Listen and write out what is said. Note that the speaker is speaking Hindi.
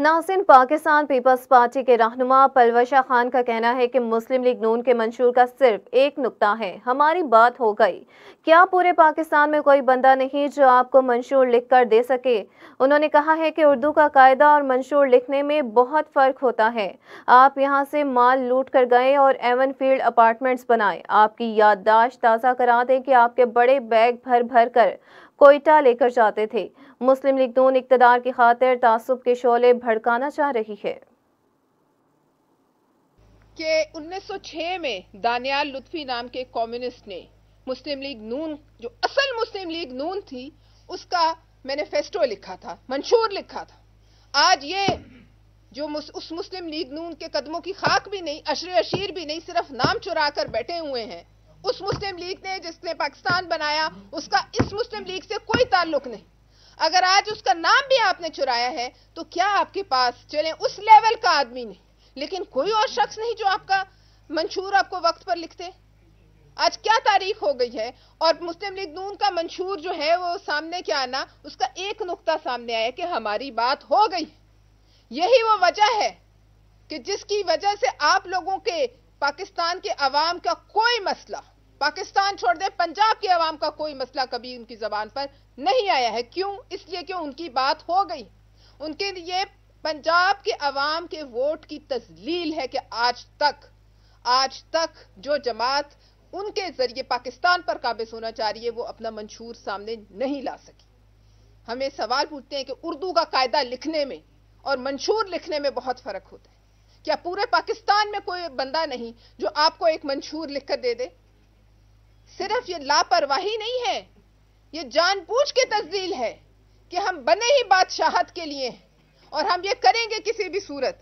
नासिन पाकिस्तान पीपल्स पार्टी के रहनुमा पलवशा खान का कहना है कि मुस्लिम लीग नून के मंशूर का सिर्फ एक नुकता है हमारी बात हो गई क्या पूरे पाकिस्तान में कोई बंदा नहीं जो आपको मंशूर लिख कर दे सके उन्होंने कहा है कि उर्दू का कायदा और मंशूर लिखने में बहुत फ़र्क होता है आप यहाँ से माल लूट कर गए और एवन फील्ड अपार्टमेंट्स बनाए आपकी याददाश्त ताज़ा करा दें कि आपके बड़े बैग भर भर कर कोयटा लेकर जाते थे मुस्लिम लीग नून इकतदार की खातिर तासुब के शोले भड़काना चाह रही है के 1906 में दानियाल लुत्फी नाम के कम्युनिस्ट ने मुस्लिम लीग नून जो असल मुस्लिम लीग नून थी उसका मैनिफेस्टो लिखा था मंशूर लिखा था आज ये जो मुस, उस मुस्लिम लीग नून के कदमों की खाक भी नहीं अशर अशीर भी नहीं सिर्फ नाम चुरा कर बैठे हुए हैं उस मुस्लिम लीग ने जिसने पाकिस्तान बनाया उसका इस मुस्लिम लीग से कोई ताल्लुक नहीं अगर आज उसका नाम भी आपने चुराया है तो क्या आपके पास चले उस लेवल का आदमी नहीं लेकिन कोई और शख्स नहीं जो आपका मंशूर आपको वक्त पर लिखते आज क्या तारीख हो गई है और मुस्लिम लीग नून का मंशूर जो है वो सामने क्या आना उसका एक नुकता सामने आया कि हमारी बात हो गई यही वो वजह है कि जिसकी वजह से आप लोगों के पाकिस्तान के अवाम का कोई मसला पाकिस्तान छोड़ दे पंजाब की आवाम का कोई मसला कभी उनकी ज़बान पर नहीं आया है क्यों इसलिए कि उनकी बात हो गई उनके लिए पंजाब के अवाम के वोट की तजलील है कि आज तक आज तक जो जमात उनके जरिए पाकिस्तान पर काबिज होना चाह रही है वो अपना मंशूर सामने नहीं ला सकी हमें सवाल पूछते हैं कि उर्दू का कायदा लिखने में और मंशूर लिखने में बहुत फ़र्क होता है क्या पूरे पाकिस्तान में कोई बंदा नहीं जो आपको एक मंशूर लिखकर दे दे सिर्फ ये लापरवाही नहीं है ये जानबूझ के तजलील है कि हम बने ही बादशाहत के लिए और हम ये करेंगे किसी भी सूरत